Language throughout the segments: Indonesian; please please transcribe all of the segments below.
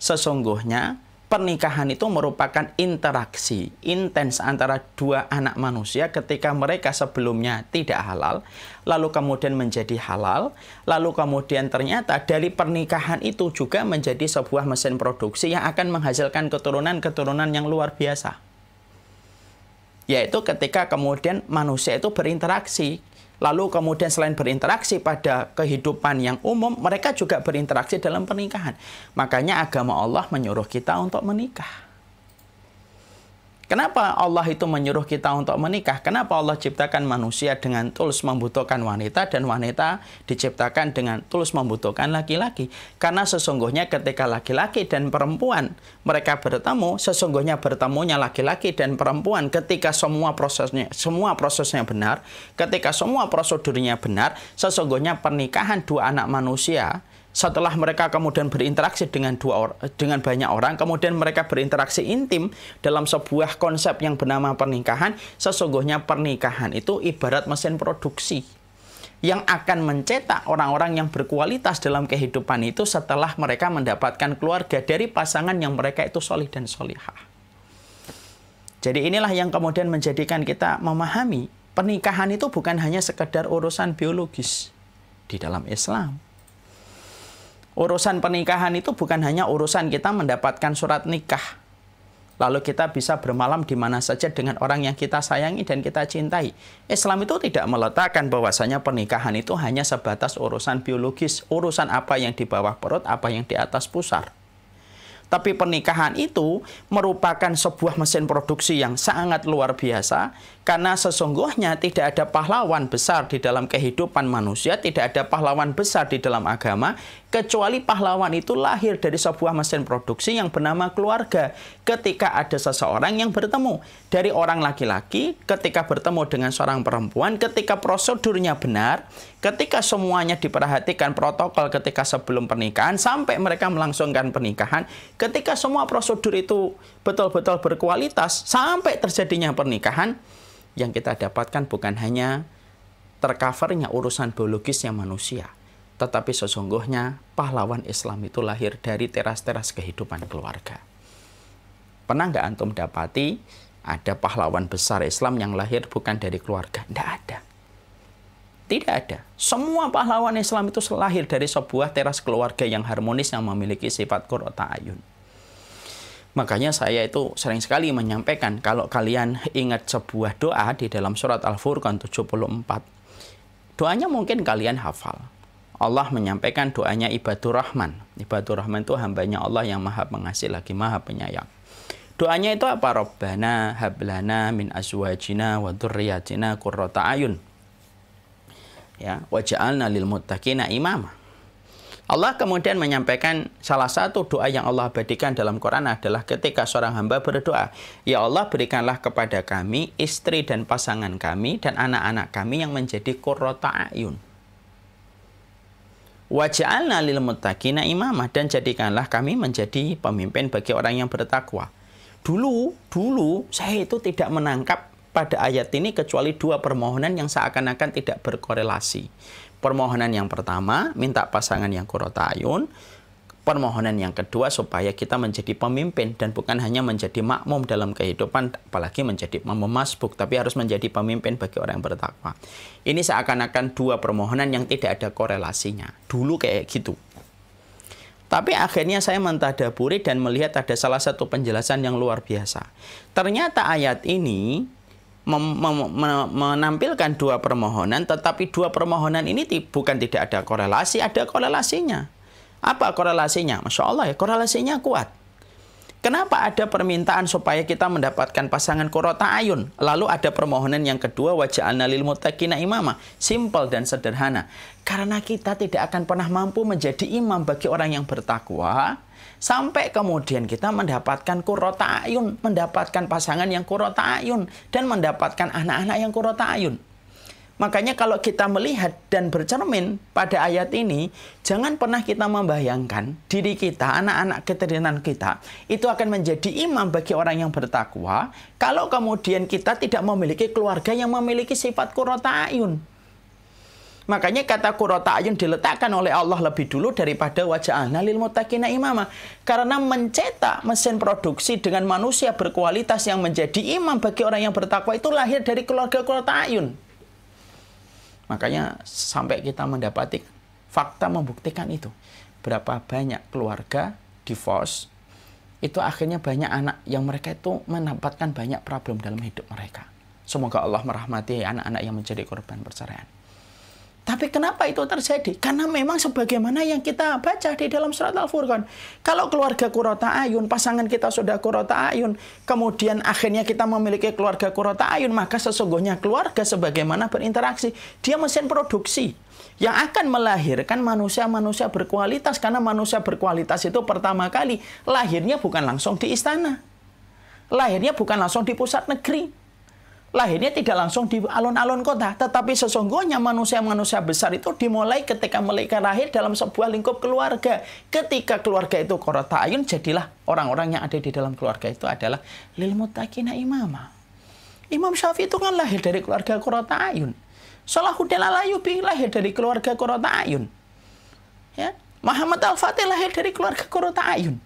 Sesungguhnya pernikahan itu merupakan interaksi intens antara dua anak manusia ketika mereka sebelumnya tidak halal, lalu kemudian menjadi halal, lalu kemudian ternyata dari pernikahan itu juga menjadi sebuah mesin produksi yang akan menghasilkan keturunan-keturunan yang luar biasa. Yaitu ketika kemudian manusia itu berinteraksi Lalu kemudian selain berinteraksi pada kehidupan yang umum, mereka juga berinteraksi dalam pernikahan. Makanya agama Allah menyuruh kita untuk menikah. Kenapa Allah itu menyuruh kita untuk menikah? Kenapa Allah ciptakan manusia dengan tulus membutuhkan wanita dan wanita diciptakan dengan tulus membutuhkan laki-laki? Karena sesungguhnya ketika laki-laki dan perempuan mereka bertemu, sesungguhnya bertemunya laki-laki dan perempuan ketika semua prosesnya semua prosesnya benar, ketika semua prosedurnya benar, sesungguhnya pernikahan dua anak manusia setelah mereka kemudian berinteraksi dengan dua or eh, dengan banyak orang, kemudian mereka berinteraksi intim dalam sebuah konsep yang bernama pernikahan, sesungguhnya pernikahan itu ibarat mesin produksi yang akan mencetak orang-orang yang berkualitas dalam kehidupan itu setelah mereka mendapatkan keluarga dari pasangan yang mereka itu solih dan solihah. Jadi inilah yang kemudian menjadikan kita memahami pernikahan itu bukan hanya sekedar urusan biologis di dalam Islam urusan pernikahan itu bukan hanya urusan kita mendapatkan surat nikah. Lalu kita bisa bermalam di mana saja dengan orang yang kita sayangi dan kita cintai. Islam itu tidak meletakkan bahwasanya pernikahan itu hanya sebatas urusan biologis, urusan apa yang di bawah perut, apa yang di atas pusar. Tapi pernikahan itu merupakan sebuah mesin produksi yang sangat luar biasa karena sesungguhnya tidak ada pahlawan besar di dalam kehidupan manusia, tidak ada pahlawan besar di dalam agama kecuali pahlawan itu lahir dari sebuah mesin produksi yang bernama keluarga. Ketika ada seseorang yang bertemu dari orang laki-laki, ketika bertemu dengan seorang perempuan, ketika prosedurnya benar, ketika semuanya diperhatikan protokol ketika sebelum pernikahan sampai mereka melangsungkan pernikahan Ketika semua prosedur itu betul-betul berkualitas sampai terjadinya pernikahan, yang kita dapatkan bukan hanya tercovernya urusan biologisnya manusia, tetapi sesungguhnya pahlawan Islam itu lahir dari teras-teras kehidupan keluarga. Pernah nggak antum dapati ada pahlawan besar Islam yang lahir bukan dari keluarga? Nggak ada. Tidak ada. Semua pahlawan Islam itu lahir dari sebuah teras keluarga yang harmonis yang memiliki sifat kurota ayun. Makanya saya itu sering sekali menyampaikan kalau kalian ingat sebuah doa di dalam surat Al-Furqan 74. Doanya mungkin kalian hafal. Allah menyampaikan doanya Ibadur Rahman. Ibadur Rahman itu hambanya Allah yang maha pengasih lagi maha penyayang. Doanya itu apa? Rabbana hablana min azwajina wa dzurriyyatina qurrata ayun ya waja'alna lil muttaqina imama Allah kemudian menyampaikan salah satu doa yang Allah abadikan dalam Quran adalah ketika seorang hamba berdoa, "Ya Allah, berikanlah kepada kami istri dan pasangan kami dan anak-anak kami yang menjadi kurotaayun. ayun." Waja'alna lil mutakina imamah dan jadikanlah kami menjadi pemimpin bagi orang yang bertakwa. Dulu, dulu saya itu tidak menangkap pada ayat ini kecuali dua permohonan yang seakan-akan tidak berkorelasi. Permohonan yang pertama, minta pasangan yang ayun. Permohonan yang kedua, supaya kita menjadi pemimpin dan bukan hanya menjadi makmum dalam kehidupan, apalagi menjadi makmum masbuk, tapi harus menjadi pemimpin bagi orang yang bertakwa. Ini seakan-akan dua permohonan yang tidak ada korelasinya. Dulu kayak gitu. Tapi akhirnya saya mentadaburi dan melihat ada salah satu penjelasan yang luar biasa. Ternyata ayat ini menampilkan dua permohonan, tetapi dua permohonan ini bukan tidak ada korelasi, ada korelasinya. Apa korelasinya? Masya Allah ya, korelasinya kuat. Kenapa ada permintaan supaya kita mendapatkan pasangan kurota ayun? Lalu ada permohonan yang kedua wajah analil mutakina imamah. Simple dan sederhana. Karena kita tidak akan pernah mampu menjadi imam bagi orang yang bertakwa sampai kemudian kita mendapatkan kurota ayun, mendapatkan pasangan yang kurota ayun dan mendapatkan anak-anak yang kurota ayun. Makanya kalau kita melihat dan bercermin pada ayat ini, jangan pernah kita membayangkan diri kita, anak-anak keturunan kita, itu akan menjadi imam bagi orang yang bertakwa kalau kemudian kita tidak memiliki keluarga yang memiliki sifat kurota ayun. Makanya kata kurota ayun diletakkan oleh Allah lebih dulu daripada wajah lil mutakina imamah. Karena mencetak mesin produksi dengan manusia berkualitas yang menjadi imam bagi orang yang bertakwa itu lahir dari keluarga kurota ayun. Makanya sampai kita mendapati fakta membuktikan itu. Berapa banyak keluarga divorce, itu akhirnya banyak anak yang mereka itu mendapatkan banyak problem dalam hidup mereka. Semoga Allah merahmati anak-anak yang menjadi korban perceraian. Tapi kenapa itu terjadi? Karena memang sebagaimana yang kita baca di dalam surat Al-Furqan. Kalau keluarga kurota ayun, pasangan kita sudah kurota ayun, kemudian akhirnya kita memiliki keluarga kurota ayun, maka sesungguhnya keluarga sebagaimana berinteraksi, dia mesin produksi yang akan melahirkan manusia-manusia berkualitas karena manusia berkualitas itu pertama kali lahirnya bukan langsung di istana. Lahirnya bukan langsung di pusat negeri, lahirnya tidak langsung di alun-alun kota, tetapi sesungguhnya manusia-manusia besar itu dimulai ketika mereka lahir dalam sebuah lingkup keluarga. Ketika keluarga itu korota ayun, jadilah orang-orang yang ada di dalam keluarga itu adalah lil mutakina imama. Imam Syafi'i itu kan lahir dari keluarga korota ayun. Salahuddin Alayubi lahir dari keluarga korota ayun. Ya. Muhammad Al-Fatih lahir dari keluarga korota ayun.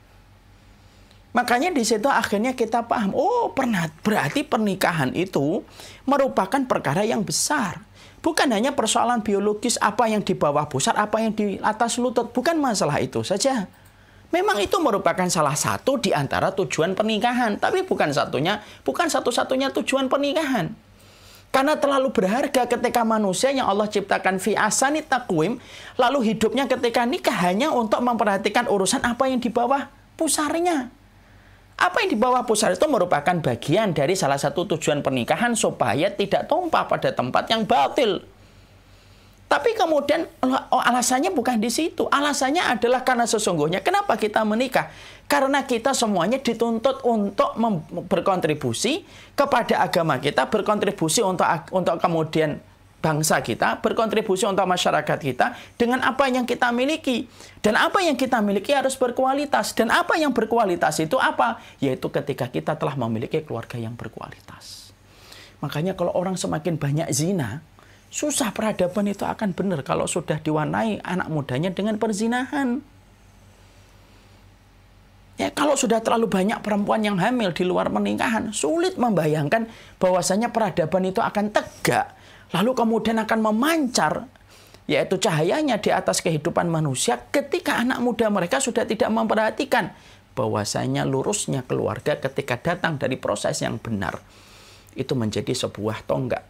Makanya di situ akhirnya kita paham, oh pernah berarti pernikahan itu merupakan perkara yang besar. Bukan hanya persoalan biologis apa yang di bawah pusar, apa yang di atas lutut, bukan masalah itu saja. Memang itu merupakan salah satu di antara tujuan pernikahan, tapi bukan satunya, bukan satu-satunya tujuan pernikahan. Karena terlalu berharga ketika manusia yang Allah ciptakan fi asani takwim, lalu hidupnya ketika nikah hanya untuk memperhatikan urusan apa yang di bawah pusarnya. Apa yang di bawah pusar itu merupakan bagian dari salah satu tujuan pernikahan supaya tidak tumpah pada tempat yang batil. Tapi kemudian oh, alasannya bukan di situ. Alasannya adalah karena sesungguhnya kenapa kita menikah? Karena kita semuanya dituntut untuk berkontribusi kepada agama kita, berkontribusi untuk untuk kemudian bangsa kita, berkontribusi untuk masyarakat kita dengan apa yang kita miliki. Dan apa yang kita miliki harus berkualitas. Dan apa yang berkualitas itu apa? Yaitu ketika kita telah memiliki keluarga yang berkualitas. Makanya kalau orang semakin banyak zina, susah peradaban itu akan benar kalau sudah diwarnai anak mudanya dengan perzinahan. Ya, kalau sudah terlalu banyak perempuan yang hamil di luar pernikahan, sulit membayangkan bahwasanya peradaban itu akan tegak lalu kemudian akan memancar yaitu cahayanya di atas kehidupan manusia ketika anak muda mereka sudah tidak memperhatikan bahwasanya lurusnya keluarga ketika datang dari proses yang benar itu menjadi sebuah tonggak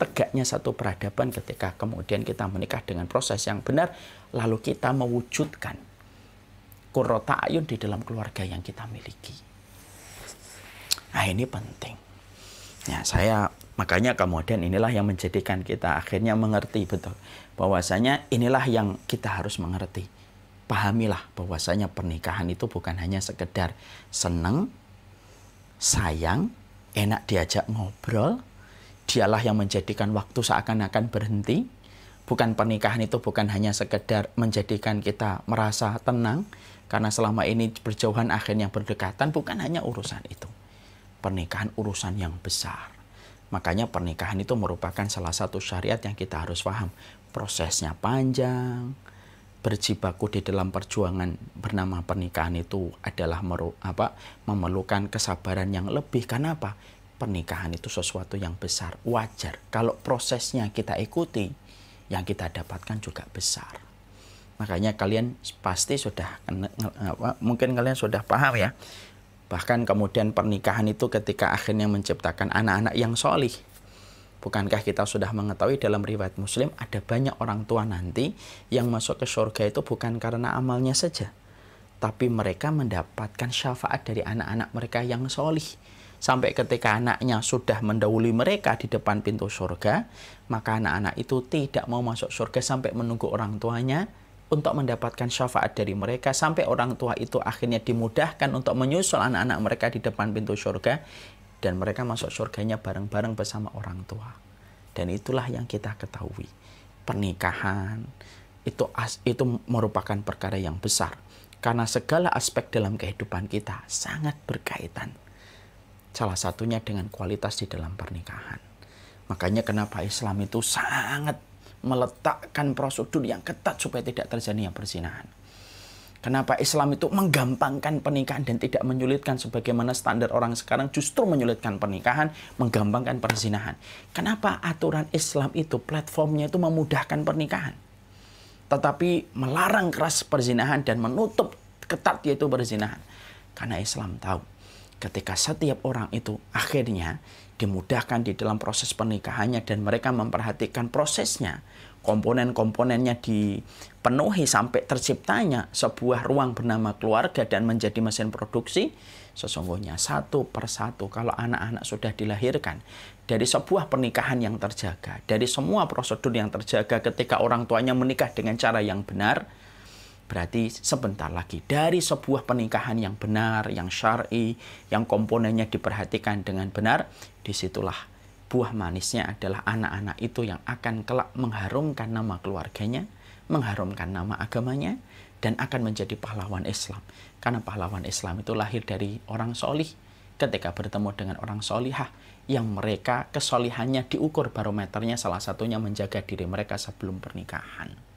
tegaknya satu peradaban ketika kemudian kita menikah dengan proses yang benar lalu kita mewujudkan kurota ayun di dalam keluarga yang kita miliki nah ini penting ya saya Makanya kemudian inilah yang menjadikan kita akhirnya mengerti betul bahwasanya inilah yang kita harus mengerti. Pahamilah bahwasanya pernikahan itu bukan hanya sekedar seneng, sayang, enak diajak ngobrol, dialah yang menjadikan waktu seakan-akan berhenti. Bukan pernikahan itu bukan hanya sekedar menjadikan kita merasa tenang karena selama ini berjauhan akhirnya berdekatan bukan hanya urusan itu. Pernikahan urusan yang besar Makanya pernikahan itu merupakan salah satu syariat yang kita harus paham. Prosesnya panjang, berjibaku di dalam perjuangan bernama pernikahan itu adalah meru, apa memerlukan kesabaran yang lebih karena apa pernikahan itu sesuatu yang besar wajar kalau prosesnya kita ikuti yang kita dapatkan juga besar makanya kalian pasti sudah mungkin kalian sudah paham ya Bahkan kemudian pernikahan itu ketika akhirnya menciptakan anak-anak yang solih. Bukankah kita sudah mengetahui dalam riwayat muslim ada banyak orang tua nanti yang masuk ke surga itu bukan karena amalnya saja. Tapi mereka mendapatkan syafaat dari anak-anak mereka yang solih. Sampai ketika anaknya sudah mendahului mereka di depan pintu surga, maka anak-anak itu tidak mau masuk surga sampai menunggu orang tuanya untuk mendapatkan syafaat dari mereka sampai orang tua itu akhirnya dimudahkan untuk menyusul anak-anak mereka di depan pintu surga dan mereka masuk surganya bareng-bareng bersama orang tua. Dan itulah yang kita ketahui. Pernikahan itu as itu merupakan perkara yang besar karena segala aspek dalam kehidupan kita sangat berkaitan. Salah satunya dengan kualitas di dalam pernikahan. Makanya kenapa Islam itu sangat meletakkan prosedur yang ketat supaya tidak terjadi yang perzinahan. Kenapa Islam itu menggampangkan pernikahan dan tidak menyulitkan sebagaimana standar orang sekarang justru menyulitkan pernikahan, menggampangkan perzinahan. Kenapa aturan Islam itu platformnya itu memudahkan pernikahan? Tetapi melarang keras perzinahan dan menutup ketat yaitu perzinahan. Karena Islam tahu ketika setiap orang itu akhirnya dimudahkan di dalam proses pernikahannya dan mereka memperhatikan prosesnya, komponen-komponennya dipenuhi sampai terciptanya sebuah ruang bernama keluarga dan menjadi mesin produksi, sesungguhnya satu persatu kalau anak-anak sudah dilahirkan dari sebuah pernikahan yang terjaga, dari semua prosedur yang terjaga ketika orang tuanya menikah dengan cara yang benar, Berarti sebentar lagi dari sebuah pernikahan yang benar, yang syar'i, yang komponennya diperhatikan dengan benar, disitulah buah manisnya adalah anak-anak itu yang akan kelak mengharumkan nama keluarganya, mengharumkan nama agamanya, dan akan menjadi pahlawan Islam. Karena pahlawan Islam itu lahir dari orang solih, ketika bertemu dengan orang solihah yang mereka kesolihannya diukur barometernya salah satunya menjaga diri mereka sebelum pernikahan.